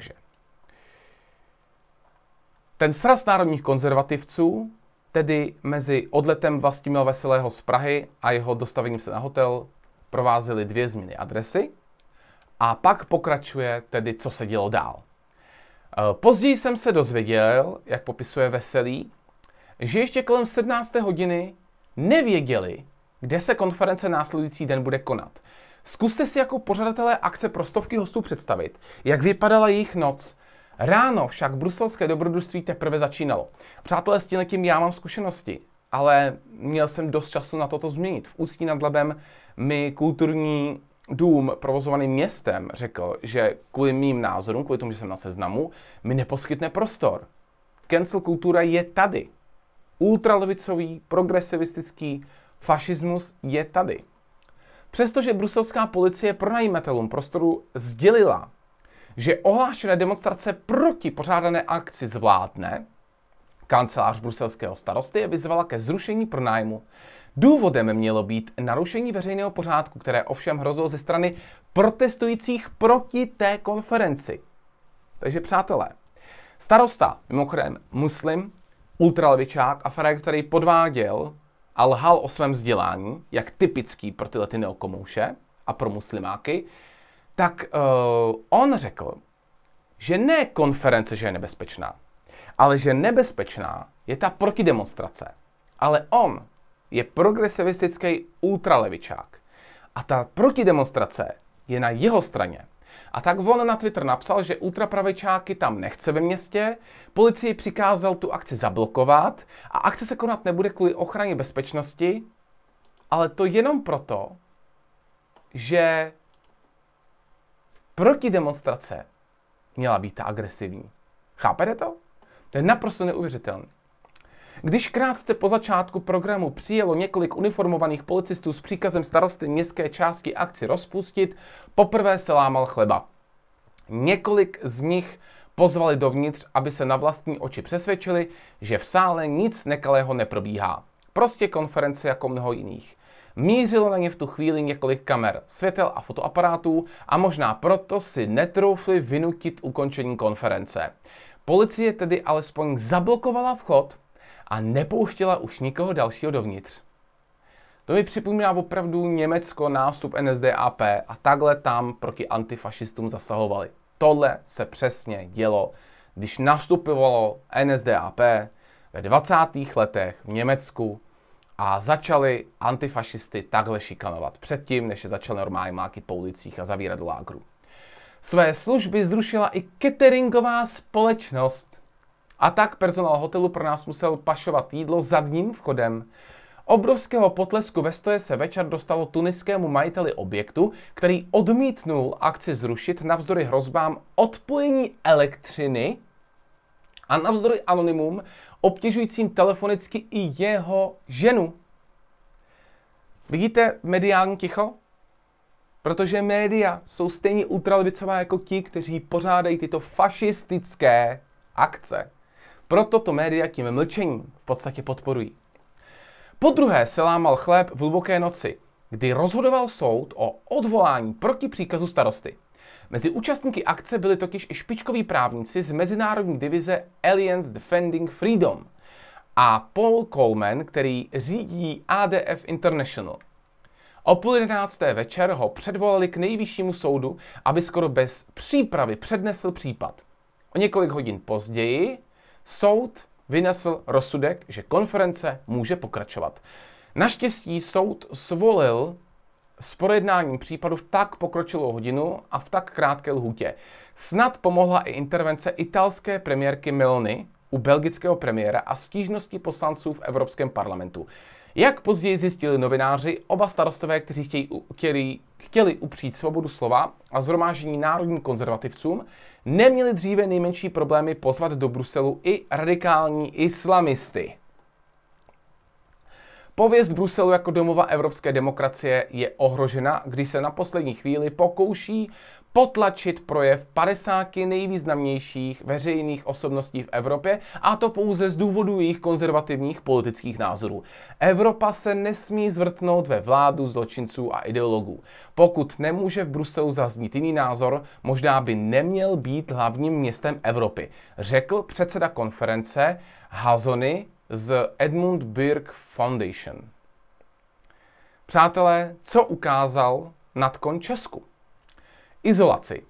Takže ten sraz národních konzervativců, tedy mezi odletem Vlastimila Veselého z Prahy a jeho dostavením se na hotel, provázely dvě změny adresy. A pak pokračuje tedy, co se dělo dál. Eh, později jsem se dozvěděl, jak popisuje Veselý, že ještě kolem 17. hodiny nevěděli, kde se konference následující den bude konat. Zkuste si jako pořadatelé akce stovky hostů představit, jak vypadala jejich noc. Ráno však bruselské dobrodružství teprve začínalo. Přátelé, s tím tím já mám zkušenosti, ale měl jsem dost času na toto změnit. V Ústí nad Labem mi kulturní dům provozovaný městem řekl, že kvůli mým názorům, kvůli tomu, že jsem na seznamu, mi neposkytne prostor. Cancel kultura je tady. Ultralevicový, progresivistický fašismus je tady. Přestože bruselská policie pronajímatelům prostoru sdělila, že ohlášené demonstrace proti pořádané akci zvládne, kancelář bruselského starosty je vyzvala ke zrušení pronájmu. Důvodem mělo být narušení veřejného pořádku, které ovšem hrozilo ze strany protestujících proti té konferenci. Takže přátelé, starosta, mimochodem muslim, ultralvičák a který podváděl a lhal o svém vzdělání, jak typický pro tyhle ty neokomouše a pro muslimáky, tak uh, on řekl, že ne konference, že je nebezpečná, ale že nebezpečná je ta protidemonstrace. Ale on je progresivistický ultralevičák. A ta protidemonstrace je na jeho straně. A tak on na Twitter napsal, že ultrapravečáky tam nechce ve městě, policii přikázal tu akci zablokovat a akce se konat nebude kvůli ochraně bezpečnosti, ale to jenom proto, že proti demonstrace měla být ta agresivní. Chápete to? To je naprosto neuvěřitelné. Když krátce po začátku programu přijelo několik uniformovaných policistů s příkazem starosty městské části akci rozpustit, poprvé se lámal chleba. Několik z nich pozvali dovnitř, aby se na vlastní oči přesvědčili, že v sále nic nekalého neprobíhá. Prostě konference jako mnoho jiných. Mířilo na ně v tu chvíli několik kamer, světel a fotoaparátů a možná proto si netroufli vynutit ukončení konference. Policie tedy alespoň zablokovala vchod a nepouštěla už nikoho dalšího dovnitř. To mi připomíná opravdu Německo nástup NSDAP a takhle tam proti antifašistům zasahovali. Tohle se přesně dělo, když nastupovalo NSDAP ve 20. letech v Německu a začali antifašisty takhle šikanovat předtím, než je začal normálně mákit po ulicích a zavírat do lágru. Své služby zrušila i cateringová společnost, a tak personál hotelu pro nás musel pašovat jídlo zadním vchodem. Obrovského potlesku ve stoje se večer dostalo tuniskému majiteli objektu, který odmítnul akci zrušit navzdory hrozbám odpojení elektřiny a navzdory anonymům obtěžujícím telefonicky i jeho ženu. Vidíte mediální ticho? Protože média jsou stejně ultralevicová jako ti, kteří pořádají tyto fašistické akce. Proto to média tím mlčením v podstatě podporují. Po druhé se lámal chléb v hluboké noci, kdy rozhodoval soud o odvolání proti příkazu starosty. Mezi účastníky akce byli totiž i špičkoví právníci z mezinárodní divize Alliance Defending Freedom a Paul Coleman, který řídí ADF International. O půl jedenácté večer ho předvolali k nejvyššímu soudu, aby skoro bez přípravy přednesl případ. O několik hodin později soud vynesl rozsudek, že konference může pokračovat. Naštěstí soud svolil s projednáním případu v tak pokročilou hodinu a v tak krátké lhůtě. Snad pomohla i intervence italské premiérky Milny u belgického premiéra a stížnosti poslanců v Evropském parlamentu. Jak později zjistili novináři, oba starostové, kteří chtějí, chtěli, chtěli upřít svobodu slova a zhromáždění národním konzervativcům, neměli dříve nejmenší problémy pozvat do Bruselu i radikální islamisty. Pověst Bruselu jako domova evropské demokracie je ohrožena, když se na poslední chvíli pokouší potlačit projev 50 nejvýznamnějších veřejných osobností v Evropě a to pouze z důvodu jejich konzervativních politických názorů. Evropa se nesmí zvrtnout ve vládu zločinců a ideologů. Pokud nemůže v Bruselu zaznít jiný názor, možná by neměl být hlavním městem Evropy, řekl předseda konference Hazony z Edmund Birk Foundation. Přátelé, co ukázal nadkon Česku? Izolaci.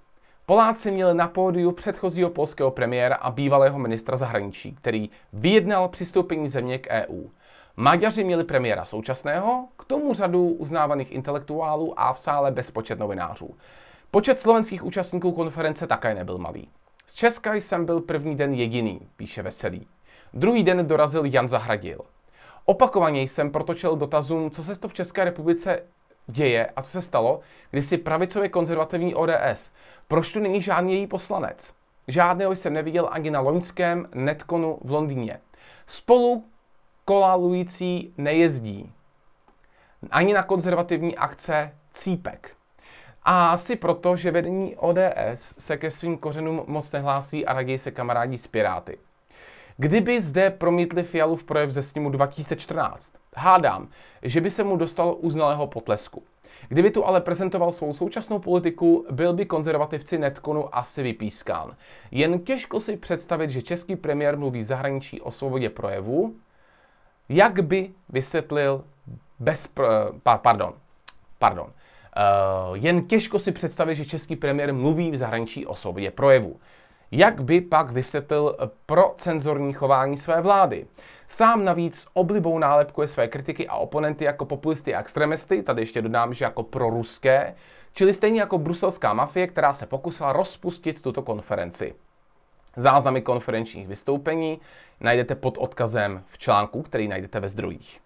Poláci měli na pódiu předchozího polského premiéra a bývalého ministra zahraničí, který vyjednal přistoupení země k EU. Maďaři měli premiéra současného, k tomu řadu uznávaných intelektuálů a v sále bezpočet novinářů. Počet slovenských účastníků konference také nebyl malý. Z Česka jsem byl první den jediný, píše Veselý. Druhý den dorazil Jan Zahradil. Opakovaně jsem protočil dotazům, co se to v České republice děje a co se stalo, když si pravicově konzervativní ODS. Proč tu není žádný její poslanec? Žádného jsem neviděl ani na loňském Netkonu v Londýně. Spolu kolalující nejezdí. Ani na konzervativní akce Cípek. A asi proto, že vedení ODS se ke svým kořenům moc nehlásí a raději se kamarádi s Piráty. Kdyby zde promítli v projev ze sněmu 2014, hádám, že by se mu dostalo uznalého potlesku. Kdyby tu ale prezentoval svou současnou politiku, byl by konzervativci netkonu asi vypískán. Jen těžko si představit, že český premiér mluví zahraničí o svobodě projevu, jak by vysvětlil bez... pardon, pardon. Uh, jen těžko si představit, že český premiér mluví v zahraničí o svobodě projevu. Jak by pak vysvětlil eh, pro cenzorní chování své vlády? Sám navíc oblibou nálepkuje své kritiky a oponenty jako populisty a extremisty, tady ještě dodám, že jako proruské, čili stejně jako bruselská mafie, která se pokusila rozpustit tuto konferenci. Záznamy konferenčních vystoupení najdete pod odkazem v článku, který najdete ve zdrojích.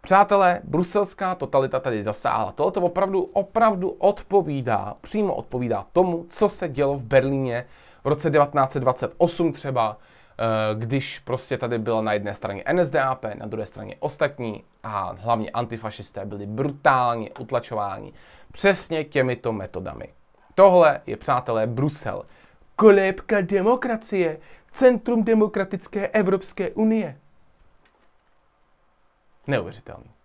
Přátelé, bruselská totalita tady zasáhla. Tohle opravdu, opravdu odpovídá, přímo odpovídá tomu, co se dělo v Berlíně v roce 1928 třeba, eh, když prostě tady byla na jedné straně NSDAP, na druhé straně ostatní a hlavně antifašisté byli brutálně utlačováni přesně těmito metodami. Tohle je, přátelé, Brusel. Kolébka demokracie, centrum demokratické Evropské unie. Neuvěřitelný.